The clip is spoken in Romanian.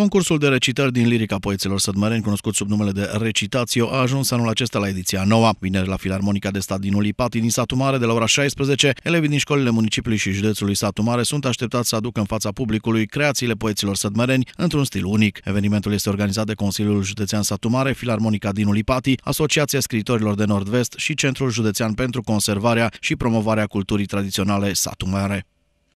Concursul de recitări din lirica poeților sădmăreni, cunoscut sub numele de Recitațio, a ajuns anul acesta la ediția noua. Vineri la Filarmonica de Stat din Ulipati, din satul mare, de la ora 16, elevii din școlile municipiului și județului Satu mare sunt așteptați să aducă în fața publicului creațiile poeților sădmăreni într-un stil unic. Evenimentul este organizat de Consiliul Județean Satu Mare, Filarmonica din Ulipati, Asociația Scriitorilor de Nord-Vest și Centrul Județean pentru Conservarea și Promovarea Culturii Tradiționale Satu Mare.